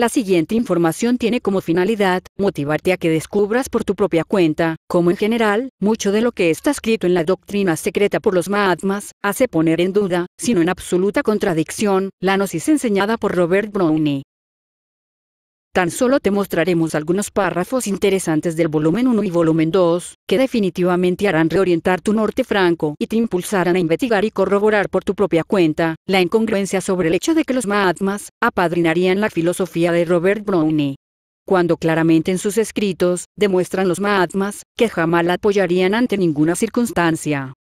La siguiente información tiene como finalidad motivarte a que descubras por tu propia cuenta, como en general, mucho de lo que está escrito en la doctrina secreta por los Mahatmas, hace poner en duda, sino en absoluta contradicción, la gnosis enseñada por Robert Browning. Tan solo te mostraremos algunos párrafos interesantes del volumen 1 y volumen 2, que definitivamente harán reorientar tu norte franco y te impulsarán a investigar y corroborar por tu propia cuenta la incongruencia sobre el hecho de que los Mahatmas apadrinarían la filosofía de Robert Browning. Cuando claramente en sus escritos demuestran los Mahatmas que jamás la apoyarían ante ninguna circunstancia.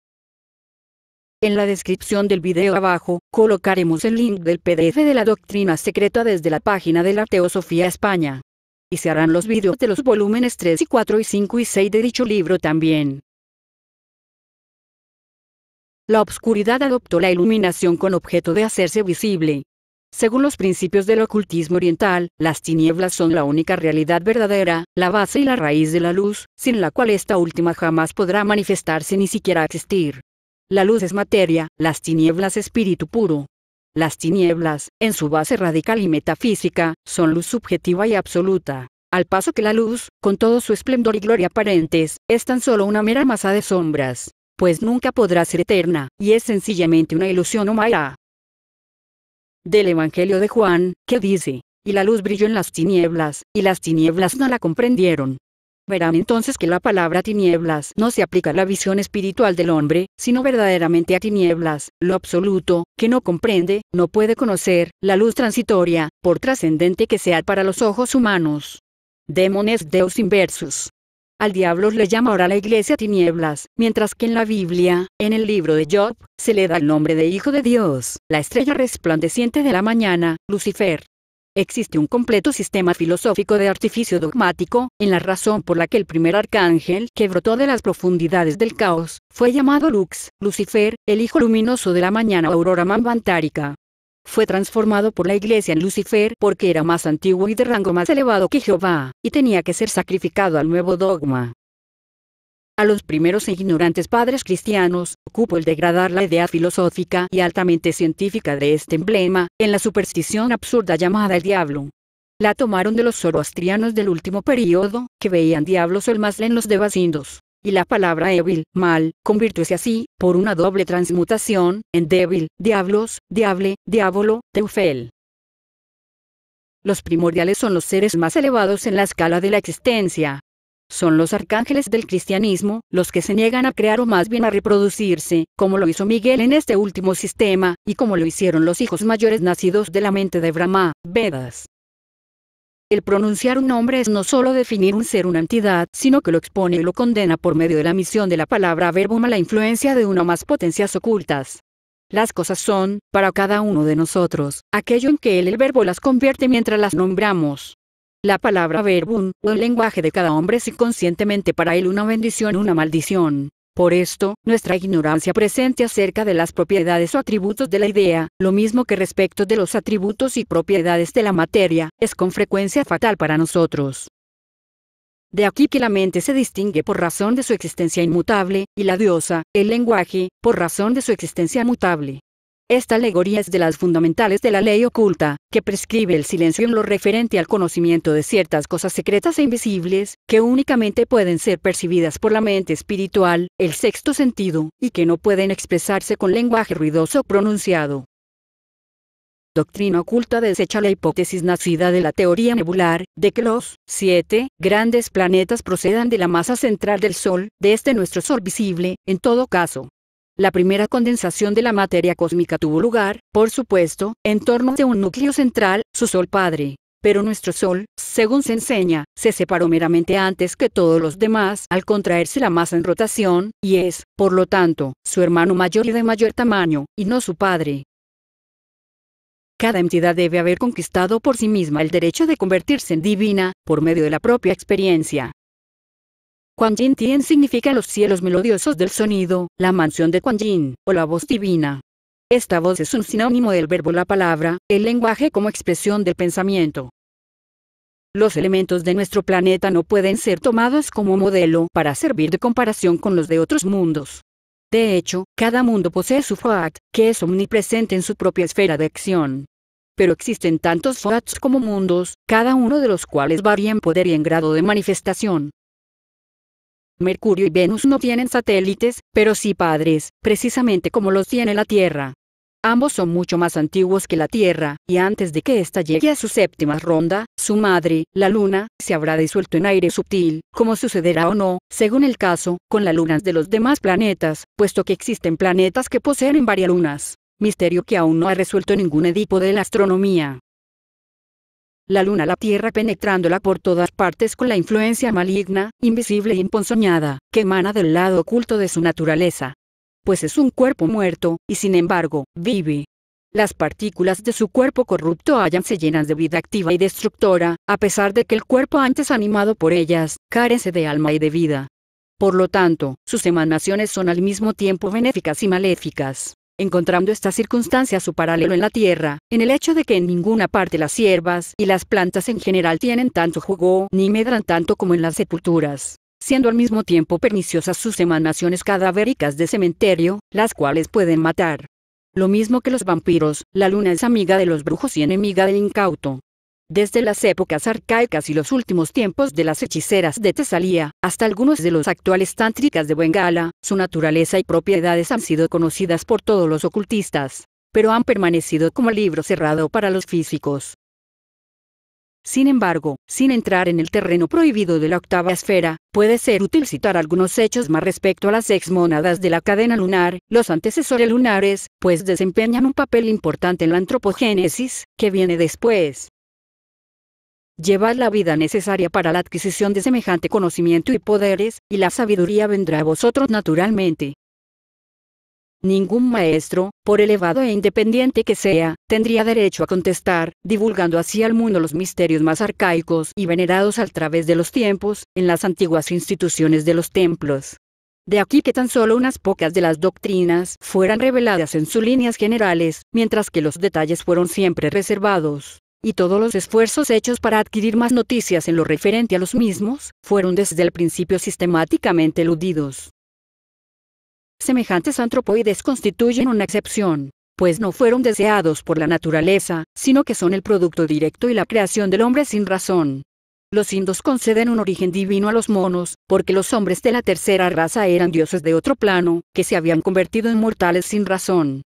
En la descripción del video abajo, colocaremos el link del PDF de la doctrina secreta desde la página de la Teosofía España. Y se harán los vídeos de los volúmenes 3 y 4 y 5 y 6 de dicho libro también. La obscuridad adoptó la iluminación con objeto de hacerse visible. Según los principios del ocultismo oriental, las tinieblas son la única realidad verdadera, la base y la raíz de la luz, sin la cual esta última jamás podrá manifestarse ni siquiera existir. La luz es materia, las tinieblas espíritu puro. Las tinieblas, en su base radical y metafísica, son luz subjetiva y absoluta. Al paso que la luz, con todo su esplendor y gloria aparentes, es tan solo una mera masa de sombras, pues nunca podrá ser eterna, y es sencillamente una ilusión o maya. Del Evangelio de Juan, que dice, y la luz brilló en las tinieblas, y las tinieblas no la comprendieron. Verán entonces que la palabra tinieblas no se aplica a la visión espiritual del hombre, sino verdaderamente a tinieblas, lo absoluto, que no comprende, no puede conocer, la luz transitoria, por trascendente que sea para los ojos humanos. Demones Deus inversus. Al diablo le llama ahora la iglesia tinieblas, mientras que en la Biblia, en el libro de Job, se le da el nombre de Hijo de Dios, la estrella resplandeciente de la mañana, Lucifer existe un completo sistema filosófico de artificio dogmático, en la razón por la que el primer arcángel que brotó de las profundidades del caos, fue llamado Lux, Lucifer, el hijo luminoso de la mañana aurora mambantárica. Fue transformado por la iglesia en Lucifer porque era más antiguo y de rango más elevado que Jehová, y tenía que ser sacrificado al nuevo dogma. A los primeros e ignorantes padres cristianos, ocupó el degradar la idea filosófica y altamente científica de este emblema, en la superstición absurda llamada el diablo. La tomaron de los zoroastrianos del último periodo, que veían diablos o el más en los devacindos y la palabra evil, mal, convirtióse así, por una doble transmutación, en débil, diablos, diable, diablo, teufel. Los primordiales son los seres más elevados en la escala de la existencia, son los arcángeles del cristianismo, los que se niegan a crear o más bien a reproducirse, como lo hizo Miguel en este último sistema, y como lo hicieron los hijos mayores nacidos de la mente de Brahma, Vedas. El pronunciar un nombre es no solo definir un ser, una entidad, sino que lo expone y lo condena por medio de la misión de la palabra verbo a la influencia de una o más potencias ocultas. Las cosas son, para cada uno de nosotros, aquello en que él el verbo las convierte mientras las nombramos. La palabra verbum o el lenguaje de cada hombre es inconscientemente para él una bendición, o una maldición. Por esto, nuestra ignorancia presente acerca de las propiedades o atributos de la idea, lo mismo que respecto de los atributos y propiedades de la materia, es con frecuencia fatal para nosotros. De aquí que la mente se distingue por razón de su existencia inmutable, y la diosa, el lenguaje, por razón de su existencia mutable. Esta alegoría es de las fundamentales de la ley oculta, que prescribe el silencio en lo referente al conocimiento de ciertas cosas secretas e invisibles, que únicamente pueden ser percibidas por la mente espiritual, el sexto sentido, y que no pueden expresarse con lenguaje ruidoso pronunciado. Doctrina oculta desecha la hipótesis nacida de la teoría nebular, de que los siete grandes planetas procedan de la masa central del Sol, de este nuestro Sol visible, en todo caso, la primera condensación de la materia cósmica tuvo lugar, por supuesto, en torno de un núcleo central, su Sol Padre. Pero nuestro Sol, según se enseña, se separó meramente antes que todos los demás al contraerse la masa en rotación, y es, por lo tanto, su hermano mayor y de mayor tamaño, y no su padre. Cada entidad debe haber conquistado por sí misma el derecho de convertirse en divina, por medio de la propia experiencia, Quan Tien significa los cielos melodiosos del sonido, la mansión de Quan Yin, o la voz divina. Esta voz es un sinónimo del verbo la palabra, el lenguaje como expresión del pensamiento. Los elementos de nuestro planeta no pueden ser tomados como modelo para servir de comparación con los de otros mundos. De hecho, cada mundo posee su Fuat, que es omnipresente en su propia esfera de acción. Pero existen tantos Fuats como mundos, cada uno de los cuales varía en poder y en grado de manifestación. Mercurio y Venus no tienen satélites, pero sí padres, precisamente como los tiene la Tierra. Ambos son mucho más antiguos que la Tierra, y antes de que ésta llegue a su séptima ronda, su madre, la Luna, se habrá disuelto en aire sutil, como sucederá o no, según el caso, con las lunas de los demás planetas, puesto que existen planetas que poseen varias lunas, misterio que aún no ha resuelto ningún edipo de la astronomía la luna la tierra penetrándola por todas partes con la influencia maligna, invisible y imponzoñada, que emana del lado oculto de su naturaleza. Pues es un cuerpo muerto, y sin embargo, vive. Las partículas de su cuerpo corrupto hayan se llenas de vida activa y destructora, a pesar de que el cuerpo antes animado por ellas, carece de alma y de vida. Por lo tanto, sus emanaciones son al mismo tiempo benéficas y maléficas encontrando esta circunstancia su paralelo en la tierra, en el hecho de que en ninguna parte las hierbas y las plantas en general tienen tanto jugo ni medran tanto como en las sepulturas, siendo al mismo tiempo perniciosas sus emanaciones cadavéricas de cementerio, las cuales pueden matar. Lo mismo que los vampiros, la luna es amiga de los brujos y enemiga del incauto desde las épocas arcaicas y los últimos tiempos de las hechiceras de Tesalía, hasta algunos de los actuales tántricas de Bengala, su naturaleza y propiedades han sido conocidas por todos los ocultistas, pero han permanecido como libro cerrado para los físicos. Sin embargo, sin entrar en el terreno prohibido de la octava esfera, puede ser útil citar algunos hechos más respecto a las exmónadas de la cadena lunar, los antecesores lunares, pues desempeñan un papel importante en la antropogénesis, que viene después. Llevad la vida necesaria para la adquisición de semejante conocimiento y poderes, y la sabiduría vendrá a vosotros naturalmente. Ningún maestro, por elevado e independiente que sea, tendría derecho a contestar, divulgando así al mundo los misterios más arcaicos y venerados al través de los tiempos, en las antiguas instituciones de los templos. De aquí que tan solo unas pocas de las doctrinas fueran reveladas en sus líneas generales, mientras que los detalles fueron siempre reservados y todos los esfuerzos hechos para adquirir más noticias en lo referente a los mismos, fueron desde el principio sistemáticamente eludidos. Semejantes antropoides constituyen una excepción, pues no fueron deseados por la naturaleza, sino que son el producto directo y la creación del hombre sin razón. Los indos conceden un origen divino a los monos, porque los hombres de la tercera raza eran dioses de otro plano, que se habían convertido en mortales sin razón.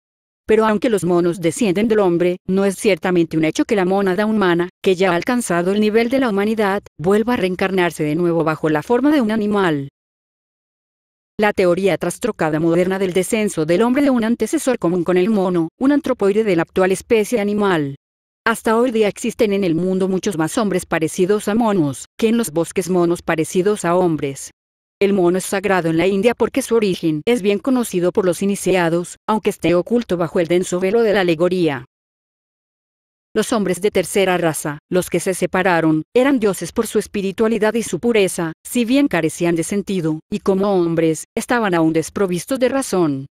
Pero aunque los monos descienden del hombre, no es ciertamente un hecho que la monada humana, que ya ha alcanzado el nivel de la humanidad, vuelva a reencarnarse de nuevo bajo la forma de un animal. La teoría trastrocada moderna del descenso del hombre de un antecesor común con el mono, un antropoide de la actual especie animal. Hasta hoy día existen en el mundo muchos más hombres parecidos a monos, que en los bosques monos parecidos a hombres. El mono es sagrado en la India porque su origen es bien conocido por los iniciados, aunque esté oculto bajo el denso velo de la alegoría. Los hombres de tercera raza, los que se separaron, eran dioses por su espiritualidad y su pureza, si bien carecían de sentido, y como hombres, estaban aún desprovistos de razón.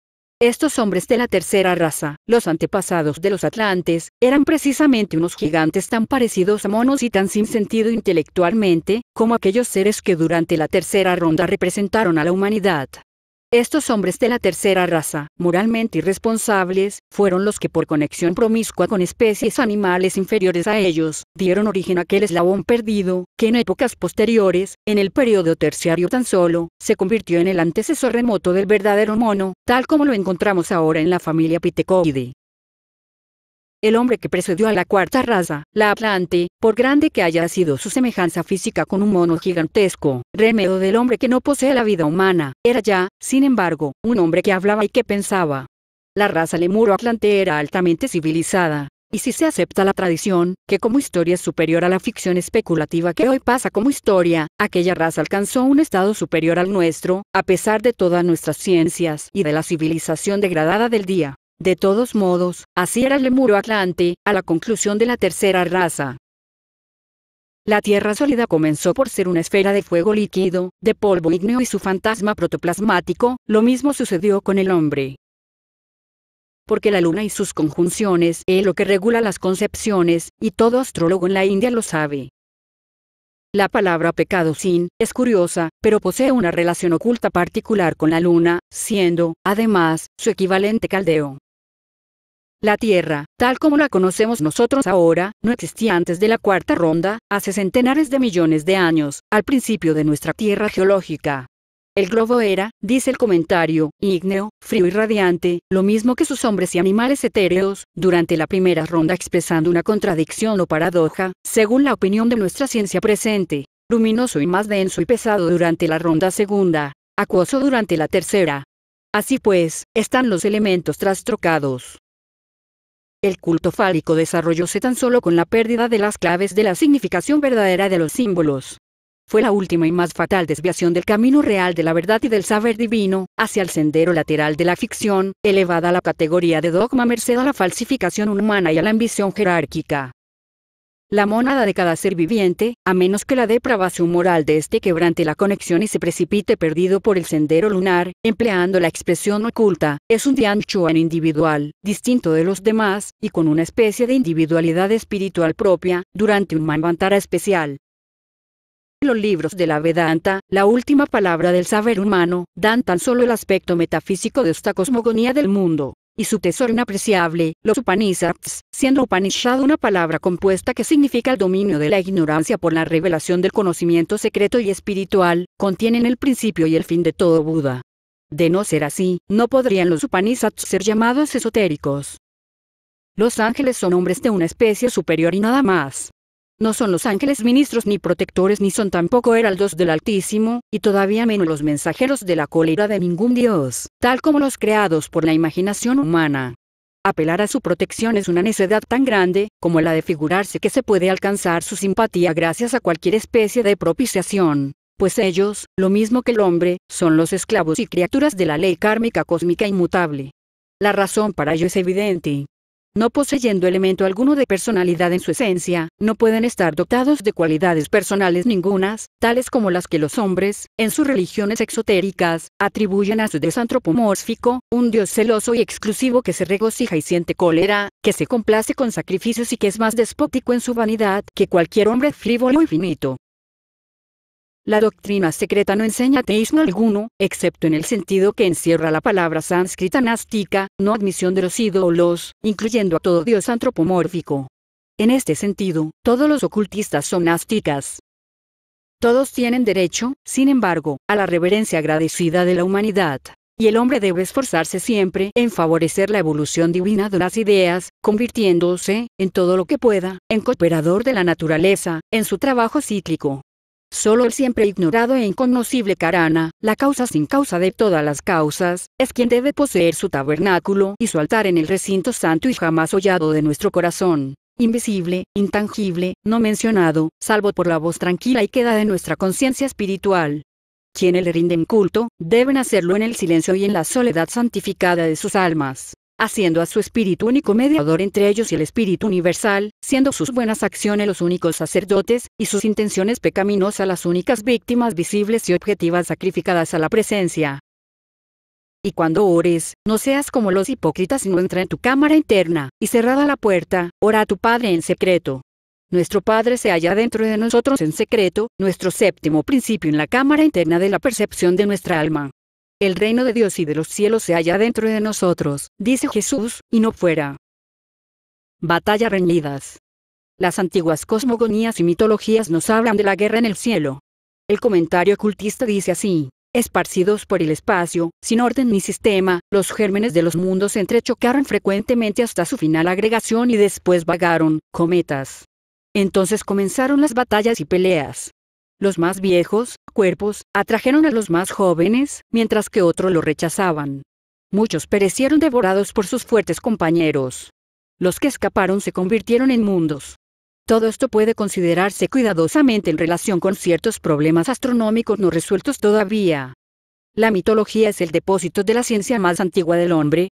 Estos hombres de la tercera raza, los antepasados de los atlantes, eran precisamente unos gigantes tan parecidos a monos y tan sin sentido intelectualmente, como aquellos seres que durante la tercera ronda representaron a la humanidad. Estos hombres de la tercera raza, moralmente irresponsables, fueron los que por conexión promiscua con especies animales inferiores a ellos, dieron origen a aquel eslabón perdido, que en épocas posteriores, en el periodo terciario tan solo, se convirtió en el antecesor remoto del verdadero mono, tal como lo encontramos ahora en la familia Pitecoide el hombre que precedió a la cuarta raza, la Atlante, por grande que haya sido su semejanza física con un mono gigantesco, remedio del hombre que no posee la vida humana, era ya, sin embargo, un hombre que hablaba y que pensaba. La raza lemuro-atlante era altamente civilizada, y si se acepta la tradición, que como historia es superior a la ficción especulativa que hoy pasa como historia, aquella raza alcanzó un estado superior al nuestro, a pesar de todas nuestras ciencias y de la civilización degradada del día. De todos modos, así era el muro atlante, a la conclusión de la tercera raza. La Tierra sólida comenzó por ser una esfera de fuego líquido, de polvo ígneo y su fantasma protoplasmático, lo mismo sucedió con el hombre. Porque la luna y sus conjunciones es lo que regula las concepciones, y todo astrólogo en la India lo sabe. La palabra pecado sin es curiosa, pero posee una relación oculta particular con la luna, siendo, además, su equivalente caldeo. La Tierra, tal como la conocemos nosotros ahora, no existía antes de la cuarta ronda, hace centenares de millones de años, al principio de nuestra Tierra geológica. El globo era, dice el comentario, ígneo, frío y radiante, lo mismo que sus hombres y animales etéreos, durante la primera ronda expresando una contradicción o paradoja, según la opinión de nuestra ciencia presente, luminoso y más denso y pesado durante la ronda segunda, acuoso durante la tercera. Así pues, están los elementos trastrocados. El culto fálico desarrollóse tan solo con la pérdida de las claves de la significación verdadera de los símbolos. Fue la última y más fatal desviación del camino real de la verdad y del saber divino, hacia el sendero lateral de la ficción, elevada a la categoría de dogma merced a la falsificación humana y a la ambición jerárquica la mónada de cada ser viviente, a menos que la depravación moral de este quebrante la conexión y se precipite perdido por el sendero lunar, empleando la expresión oculta, es un Dianchuan individual, distinto de los demás, y con una especie de individualidad espiritual propia, durante un manvantara especial. Los libros de la Vedanta, la última palabra del saber humano, dan tan solo el aspecto metafísico de esta cosmogonía del mundo y su tesoro inapreciable, los Upanishads, siendo Upanishad una palabra compuesta que significa el dominio de la ignorancia por la revelación del conocimiento secreto y espiritual, contienen el principio y el fin de todo Buda. De no ser así, no podrían los Upanishads ser llamados esotéricos. Los ángeles son hombres de una especie superior y nada más. No son los ángeles ministros ni protectores ni son tampoco heraldos del Altísimo, y todavía menos los mensajeros de la cólera de ningún dios, tal como los creados por la imaginación humana. Apelar a su protección es una necedad tan grande, como la de figurarse que se puede alcanzar su simpatía gracias a cualquier especie de propiciación, pues ellos, lo mismo que el hombre, son los esclavos y criaturas de la ley kármica cósmica inmutable. La razón para ello es evidente, no poseyendo elemento alguno de personalidad en su esencia, no pueden estar dotados de cualidades personales ningunas, tales como las que los hombres, en sus religiones exotéricas, atribuyen a su dios antropomórfico, un dios celoso y exclusivo que se regocija y siente cólera, que se complace con sacrificios y que es más despótico en su vanidad que cualquier hombre frívolo y e finito. La doctrina secreta no enseña ateísmo alguno, excepto en el sentido que encierra la palabra sánscrita nástica, no admisión de los ídolos, incluyendo a todo dios antropomórfico. En este sentido, todos los ocultistas son násticas. Todos tienen derecho, sin embargo, a la reverencia agradecida de la humanidad. Y el hombre debe esforzarse siempre en favorecer la evolución divina de las ideas, convirtiéndose, en todo lo que pueda, en cooperador de la naturaleza, en su trabajo cíclico. Solo el siempre ignorado e inconocible Karana, la causa sin causa de todas las causas, es quien debe poseer su tabernáculo y su altar en el recinto santo y jamás hollado de nuestro corazón invisible, intangible, no mencionado, salvo por la voz tranquila y queda de nuestra conciencia espiritual. Quienes le rinden culto, deben hacerlo en el silencio y en la soledad santificada de sus almas haciendo a su espíritu único mediador entre ellos y el espíritu universal, siendo sus buenas acciones los únicos sacerdotes, y sus intenciones pecaminosas las únicas víctimas visibles y objetivas sacrificadas a la presencia. Y cuando ores, no seas como los hipócritas no entra en tu cámara interna, y cerrada la puerta, ora a tu Padre en secreto. Nuestro Padre se halla dentro de nosotros en secreto, nuestro séptimo principio en la cámara interna de la percepción de nuestra alma. El reino de Dios y de los cielos se halla dentro de nosotros, dice Jesús, y no fuera. Batalla reñidas. Las antiguas cosmogonías y mitologías nos hablan de la guerra en el cielo. El comentario ocultista dice así, esparcidos por el espacio, sin orden ni sistema, los gérmenes de los mundos se entrechocaron frecuentemente hasta su final agregación y después vagaron, cometas. Entonces comenzaron las batallas y peleas. Los más viejos, cuerpos, atrajeron a los más jóvenes, mientras que otros lo rechazaban. Muchos perecieron devorados por sus fuertes compañeros. Los que escaparon se convirtieron en mundos. Todo esto puede considerarse cuidadosamente en relación con ciertos problemas astronómicos no resueltos todavía. La mitología es el depósito de la ciencia más antigua del hombre.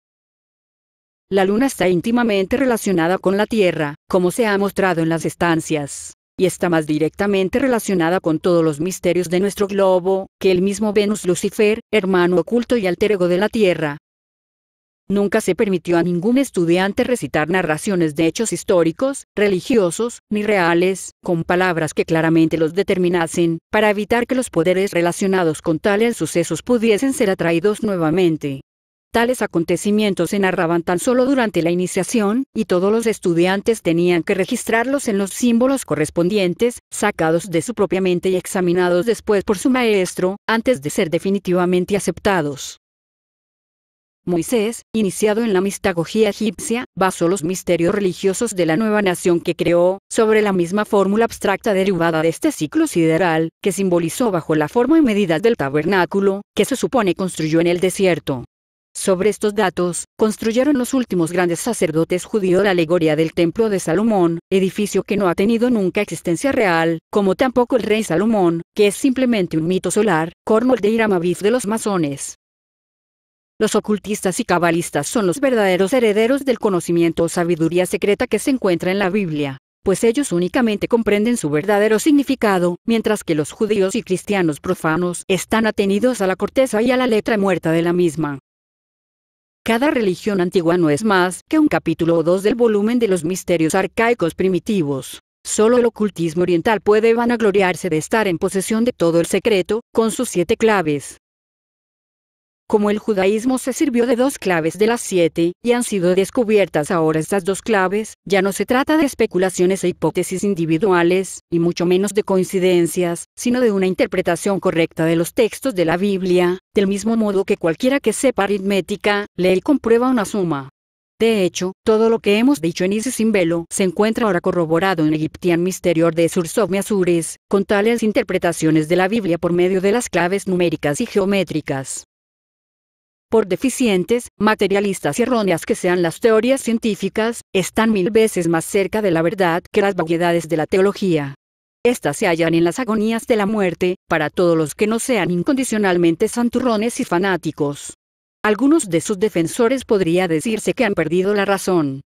La Luna está íntimamente relacionada con la Tierra, como se ha mostrado en las estancias y está más directamente relacionada con todos los misterios de nuestro globo, que el mismo Venus Lucifer, hermano oculto y alter ego de la Tierra. Nunca se permitió a ningún estudiante recitar narraciones de hechos históricos, religiosos, ni reales, con palabras que claramente los determinasen, para evitar que los poderes relacionados con tales sucesos pudiesen ser atraídos nuevamente. Tales acontecimientos se narraban tan solo durante la iniciación, y todos los estudiantes tenían que registrarlos en los símbolos correspondientes, sacados de su propia mente y examinados después por su maestro, antes de ser definitivamente aceptados. Moisés, iniciado en la mistagogía egipcia, basó los misterios religiosos de la nueva nación que creó, sobre la misma fórmula abstracta derivada de este ciclo sideral, que simbolizó bajo la forma y medidas del tabernáculo, que se supone construyó en el desierto. Sobre estos datos, construyeron los últimos grandes sacerdotes judíos la alegoría del Templo de Salomón, edificio que no ha tenido nunca existencia real, como tampoco el rey Salomón, que es simplemente un mito solar, Cornwall de Iramaviv de los masones. Los ocultistas y cabalistas son los verdaderos herederos del conocimiento o sabiduría secreta que se encuentra en la Biblia, pues ellos únicamente comprenden su verdadero significado, mientras que los judíos y cristianos profanos están atenidos a la corteza y a la letra muerta de la misma. Cada religión antigua no es más que un capítulo o dos del volumen de los misterios arcaicos primitivos. Solo el ocultismo oriental puede vanagloriarse de estar en posesión de todo el secreto, con sus siete claves como el judaísmo se sirvió de dos claves de las siete, y han sido descubiertas ahora estas dos claves, ya no se trata de especulaciones e hipótesis individuales, y mucho menos de coincidencias, sino de una interpretación correcta de los textos de la Biblia, del mismo modo que cualquiera que sepa aritmética, lee y comprueba una suma. De hecho, todo lo que hemos dicho en Isis sin se encuentra ahora corroborado en el Egyptian Misterio de Sursov con tales interpretaciones de la Biblia por medio de las claves numéricas y geométricas por deficientes, materialistas y erróneas que sean las teorías científicas, están mil veces más cerca de la verdad que las vaguedades de la teología. Estas se hallan en las agonías de la muerte, para todos los que no sean incondicionalmente santurrones y fanáticos. Algunos de sus defensores podría decirse que han perdido la razón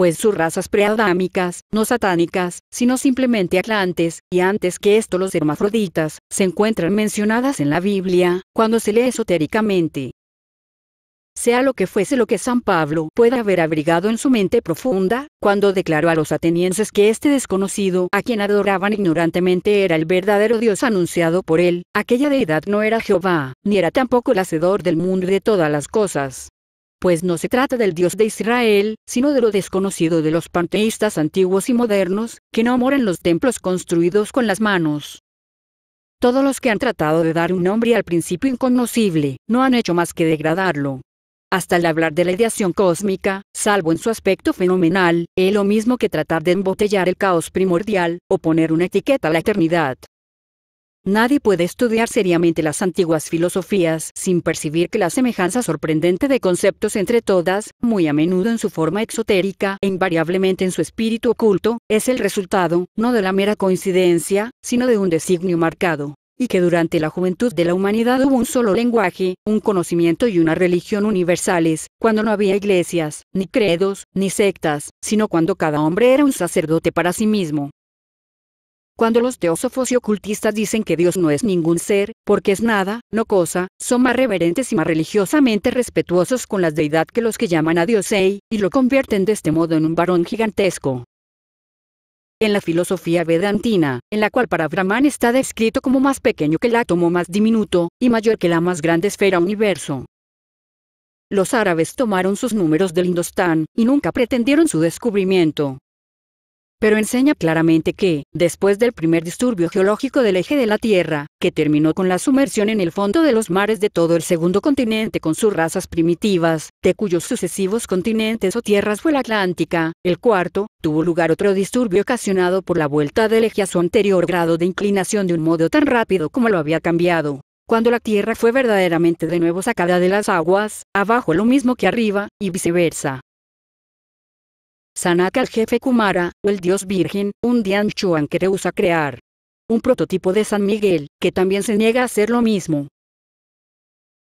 pues sus razas preadámicas, no satánicas, sino simplemente atlantes, y antes que esto los hermafroditas, se encuentran mencionadas en la Biblia, cuando se lee esotéricamente. Sea lo que fuese lo que San Pablo pueda haber abrigado en su mente profunda, cuando declaró a los atenienses que este desconocido a quien adoraban ignorantemente era el verdadero Dios anunciado por él, aquella deidad no era Jehová, ni era tampoco el hacedor del mundo y de todas las cosas, pues no se trata del Dios de Israel, sino de lo desconocido de los panteístas antiguos y modernos, que no moren los templos construidos con las manos. Todos los que han tratado de dar un nombre al principio inconocible, no han hecho más que degradarlo. Hasta el hablar de la ideación cósmica, salvo en su aspecto fenomenal, es lo mismo que tratar de embotellar el caos primordial, o poner una etiqueta a la eternidad. Nadie puede estudiar seriamente las antiguas filosofías sin percibir que la semejanza sorprendente de conceptos entre todas, muy a menudo en su forma exotérica e invariablemente en su espíritu oculto, es el resultado, no de la mera coincidencia, sino de un designio marcado y que durante la juventud de la humanidad hubo un solo lenguaje, un conocimiento y una religión universales, cuando no había iglesias, ni credos, ni sectas, sino cuando cada hombre era un sacerdote para sí mismo. Cuando los teósofos y ocultistas dicen que Dios no es ningún ser, porque es nada, no cosa, son más reverentes y más religiosamente respetuosos con la deidad que los que llaman a Dios EI, y lo convierten de este modo en un varón gigantesco. En la filosofía vedantina, en la cual para Brahman está descrito como más pequeño que el átomo más diminuto, y mayor que la más grande esfera universo, los árabes tomaron sus números del Indostán, y nunca pretendieron su descubrimiento, pero enseña claramente que, después del primer disturbio geológico del eje de la Tierra, que terminó con la sumersión en el fondo de los mares de todo el segundo continente con sus razas primitivas, de cuyos sucesivos continentes o tierras fue la Atlántica, el cuarto, tuvo lugar otro disturbio ocasionado por la vuelta del eje a su anterior grado de inclinación de un modo tan rápido como lo había cambiado cuando la Tierra fue verdaderamente de nuevo sacada de las aguas, abajo lo mismo que arriba, y viceversa. Sanaka el jefe Kumara, o el dios virgen, un Dian Chuan que rehúsa crear. Un prototipo de San Miguel, que también se niega a hacer lo mismo.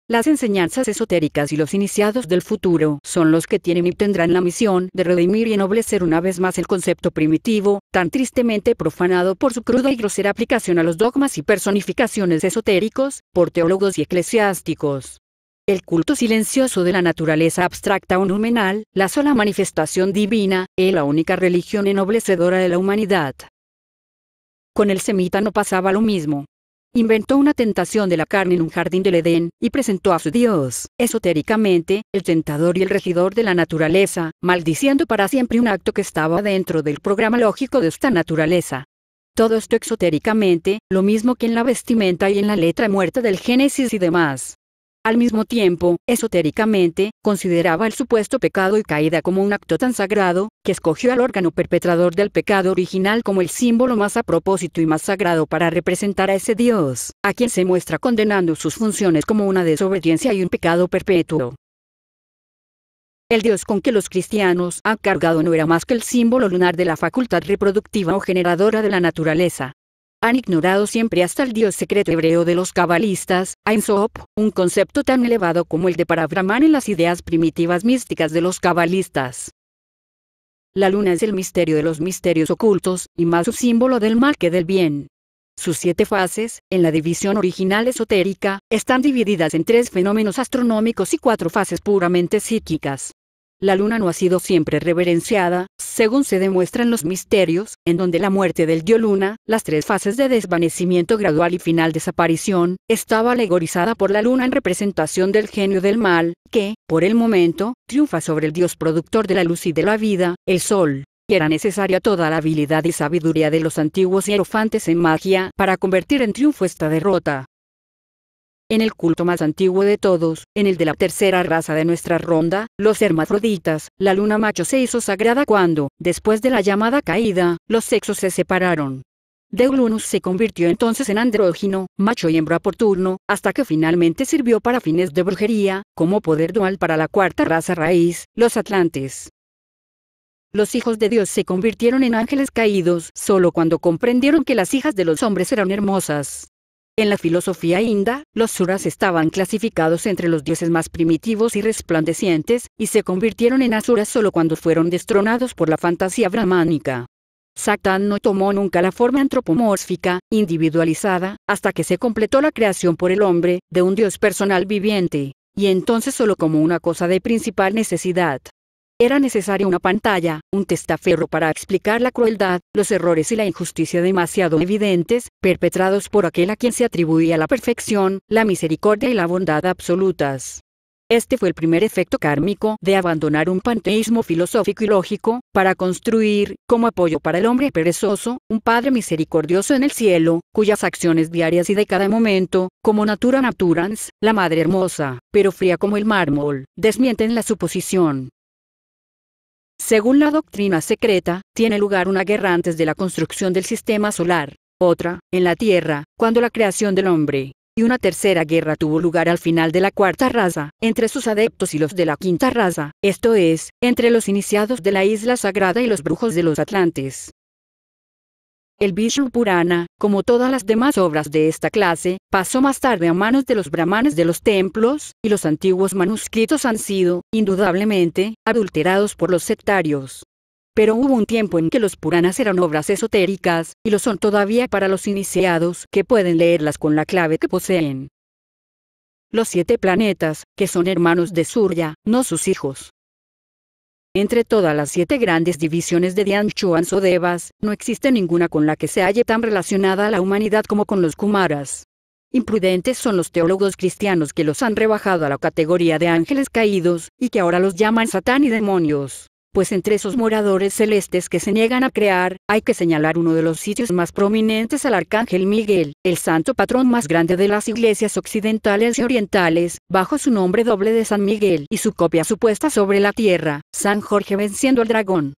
Las enseñanzas esotéricas y los iniciados del futuro son los que tienen y tendrán la misión de redimir y ennoblecer una vez más el concepto primitivo, tan tristemente profanado por su cruda y grosera aplicación a los dogmas y personificaciones esotéricos, por teólogos y eclesiásticos el culto silencioso de la naturaleza abstracta o numenal, la sola manifestación divina, es la única religión ennoblecedora de la humanidad. Con el semita no pasaba lo mismo. Inventó una tentación de la carne en un jardín del Edén, y presentó a su Dios, esotéricamente, el tentador y el regidor de la naturaleza, maldiciendo para siempre un acto que estaba dentro del programa lógico de esta naturaleza. Todo esto exotéricamente, lo mismo que en la vestimenta y en la letra muerta del Génesis y demás. Al mismo tiempo, esotéricamente, consideraba el supuesto pecado y caída como un acto tan sagrado, que escogió al órgano perpetrador del pecado original como el símbolo más a propósito y más sagrado para representar a ese Dios, a quien se muestra condenando sus funciones como una desobediencia y un pecado perpetuo. El dios con que los cristianos han cargado no era más que el símbolo lunar de la facultad reproductiva o generadora de la naturaleza, han ignorado siempre hasta el dios secreto hebreo de los cabalistas, Ein un concepto tan elevado como el de Parabrahman en las ideas primitivas místicas de los cabalistas. La luna es el misterio de los misterios ocultos, y más un símbolo del mal que del bien. Sus siete fases, en la división original esotérica, están divididas en tres fenómenos astronómicos y cuatro fases puramente psíquicas. La luna no ha sido siempre reverenciada, según se demuestran los misterios, en donde la muerte del dios luna, las tres fases de desvanecimiento gradual y final desaparición, estaba alegorizada por la luna en representación del genio del mal, que, por el momento, triunfa sobre el dios productor de la luz y de la vida, el sol Y era necesaria toda la habilidad y sabiduría de los antiguos hierofantes en magia para convertir en triunfo esta derrota en el culto más antiguo de todos, en el de la tercera raza de nuestra ronda, los hermafroditas, la luna macho se hizo sagrada cuando, después de la llamada caída, los sexos se separaron. Deulunus se convirtió entonces en andrógino, macho y hembra por turno, hasta que finalmente sirvió para fines de brujería, como poder dual para la cuarta raza raíz, los atlantes. Los hijos de Dios se convirtieron en ángeles caídos solo cuando comprendieron que las hijas de los hombres eran hermosas. En la filosofía inda, los suras estaban clasificados entre los dioses más primitivos y resplandecientes, y se convirtieron en asuras solo cuando fueron destronados por la fantasía brahmánica. Satán no tomó nunca la forma antropomórfica, individualizada, hasta que se completó la creación por el hombre, de un dios personal viviente, y entonces solo como una cosa de principal necesidad. Era necesaria una pantalla, un testaferro para explicar la crueldad, los errores y la injusticia demasiado evidentes, perpetrados por aquel a quien se atribuía la perfección, la misericordia y la bondad absolutas. Este fue el primer efecto kármico de abandonar un panteísmo filosófico y lógico, para construir, como apoyo para el hombre perezoso, un Padre misericordioso en el cielo, cuyas acciones diarias y de cada momento, como natura naturans, la madre hermosa, pero fría como el mármol, desmienten la suposición, según la doctrina secreta, tiene lugar una guerra antes de la construcción del sistema solar, otra, en la Tierra, cuando la creación del hombre, y una tercera guerra tuvo lugar al final de la cuarta raza, entre sus adeptos y los de la quinta raza, esto es, entre los iniciados de la isla sagrada y los brujos de los atlantes. El Vishnu Purana, como todas las demás obras de esta clase, pasó más tarde a manos de los brahmanes de los templos, y los antiguos manuscritos han sido, indudablemente, adulterados por los sectarios. Pero hubo un tiempo en que los Puranas eran obras esotéricas, y lo son todavía para los iniciados que pueden leerlas con la clave que poseen. Los siete planetas, que son hermanos de Surya, no sus hijos, entre todas las siete grandes divisiones de Dianchuan Sodevas, no existe ninguna con la que se halle tan relacionada a la humanidad como con los Kumaras. Imprudentes son los teólogos cristianos que los han rebajado a la categoría de ángeles caídos, y que ahora los llaman Satán y demonios pues entre esos moradores celestes que se niegan a crear, hay que señalar uno de los sitios más prominentes al Arcángel Miguel, el santo patrón más grande de las iglesias occidentales y orientales, bajo su nombre doble de San Miguel y su copia supuesta sobre la tierra, San Jorge venciendo al dragón.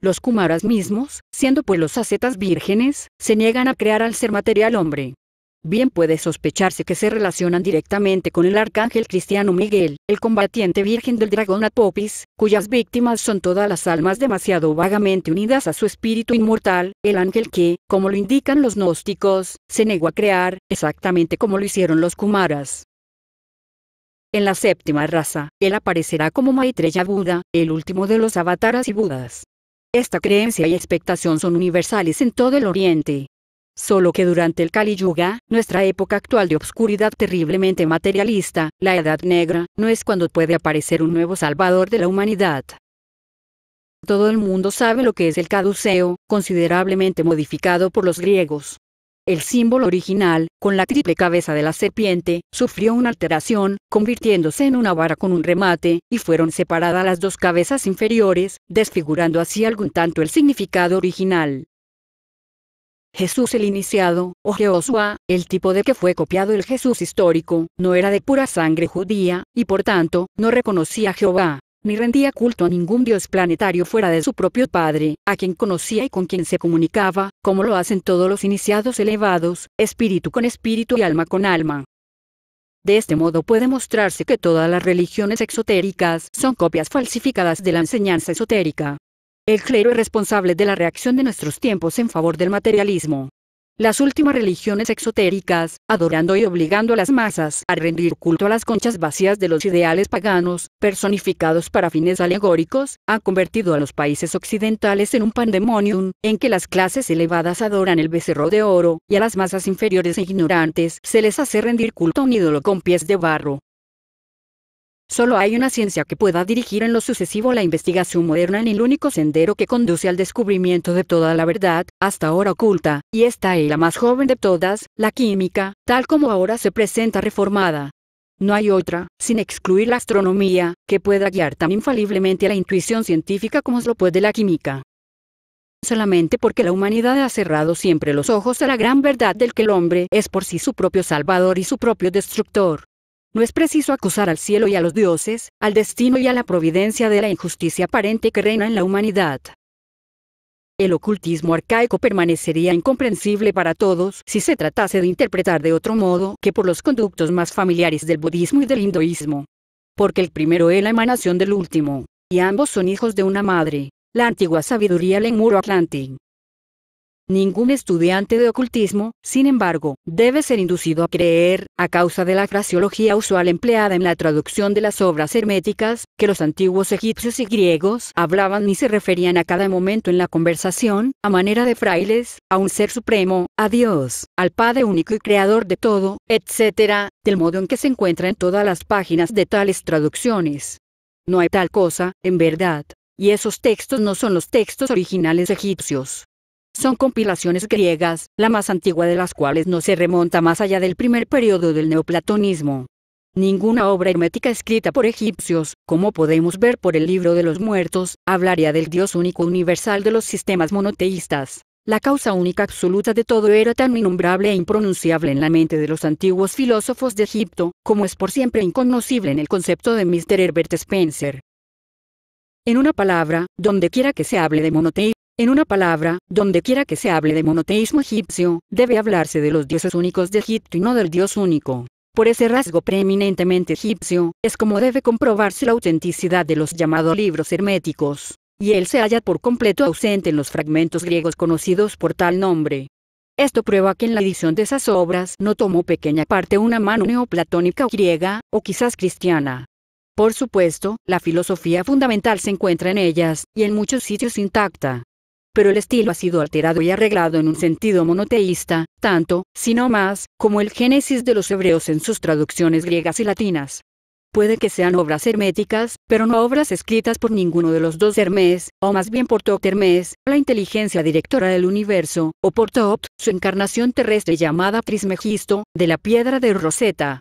Los Kumaras mismos, siendo pueblos los ascetas vírgenes, se niegan a crear al ser material hombre, Bien puede sospecharse que se relacionan directamente con el arcángel cristiano Miguel, el combatiente virgen del dragón Apopis, cuyas víctimas son todas las almas demasiado vagamente unidas a su espíritu inmortal, el ángel que, como lo indican los gnósticos, se negó a crear, exactamente como lo hicieron los Kumaras. En la séptima raza, él aparecerá como Maitreya Buda, el último de los avataras y Budas. Esta creencia y expectación son universales en todo el Oriente. Solo que durante el Kali Yuga, nuestra época actual de obscuridad terriblemente materialista, la Edad Negra, no es cuando puede aparecer un nuevo salvador de la humanidad. Todo el mundo sabe lo que es el caduceo, considerablemente modificado por los griegos. El símbolo original, con la triple cabeza de la serpiente, sufrió una alteración, convirtiéndose en una vara con un remate, y fueron separadas las dos cabezas inferiores, desfigurando así algún tanto el significado original. Jesús el iniciado, o Jehoshua, el tipo de que fue copiado el Jesús histórico, no era de pura sangre judía, y por tanto, no reconocía a Jehová, ni rendía culto a ningún dios planetario fuera de su propio Padre, a quien conocía y con quien se comunicaba, como lo hacen todos los iniciados elevados, espíritu con espíritu y alma con alma. De este modo puede mostrarse que todas las religiones exotéricas son copias falsificadas de la enseñanza esotérica, el clero es responsable de la reacción de nuestros tiempos en favor del materialismo. Las últimas religiones exotéricas, adorando y obligando a las masas a rendir culto a las conchas vacías de los ideales paganos, personificados para fines alegóricos, han convertido a los países occidentales en un pandemonium, en que las clases elevadas adoran el becerro de oro, y a las masas inferiores e ignorantes se les hace rendir culto a un ídolo con pies de barro. Solo hay una ciencia que pueda dirigir en lo sucesivo la investigación moderna en el único sendero que conduce al descubrimiento de toda la verdad, hasta ahora oculta, y esta es la más joven de todas, la química, tal como ahora se presenta reformada. No hay otra, sin excluir la astronomía, que pueda guiar tan infaliblemente a la intuición científica como lo puede la química. Solamente porque la humanidad ha cerrado siempre los ojos a la gran verdad del que el hombre es por sí su propio salvador y su propio destructor. No es preciso acusar al cielo y a los dioses, al destino y a la providencia de la injusticia aparente que reina en la humanidad. El ocultismo arcaico permanecería incomprensible para todos si se tratase de interpretar de otro modo que por los conductos más familiares del budismo y del hinduismo. Porque el primero es la emanación del último, y ambos son hijos de una madre, la antigua sabiduría Lemuro muro Ningún estudiante de ocultismo, sin embargo, debe ser inducido a creer, a causa de la fraseología usual empleada en la traducción de las obras herméticas, que los antiguos egipcios y griegos hablaban y se referían a cada momento en la conversación, a manera de frailes, a un ser supremo, a Dios, al Padre único y creador de todo, etc., del modo en que se encuentra en todas las páginas de tales traducciones. No hay tal cosa, en verdad. Y esos textos no son los textos originales egipcios. Son compilaciones griegas, la más antigua de las cuales no se remonta más allá del primer periodo del neoplatonismo. Ninguna obra hermética escrita por egipcios, como podemos ver por el libro de los muertos, hablaría del Dios único universal de los sistemas monoteístas. La causa única absoluta de todo era tan innombrable e impronunciable en la mente de los antiguos filósofos de Egipto, como es por siempre inconocible en el concepto de Mr. Herbert Spencer. En una palabra, donde quiera que se hable de monoteísmo, en una palabra, donde quiera que se hable de monoteísmo egipcio, debe hablarse de los dioses únicos de Egipto y no del dios único. Por ese rasgo preeminentemente egipcio, es como debe comprobarse la autenticidad de los llamados libros herméticos, y él se halla por completo ausente en los fragmentos griegos conocidos por tal nombre. Esto prueba que en la edición de esas obras no tomó pequeña parte una mano neoplatónica o griega, o quizás cristiana. Por supuesto, la filosofía fundamental se encuentra en ellas, y en muchos sitios intacta pero el estilo ha sido alterado y arreglado en un sentido monoteísta, tanto, si no más, como el génesis de los hebreos en sus traducciones griegas y latinas. Puede que sean obras herméticas, pero no obras escritas por ninguno de los dos Hermes, o más bien por Thoth Hermes, la inteligencia directora del universo, o por Thoth, su encarnación terrestre llamada Trismegisto, de la piedra de Rosetta.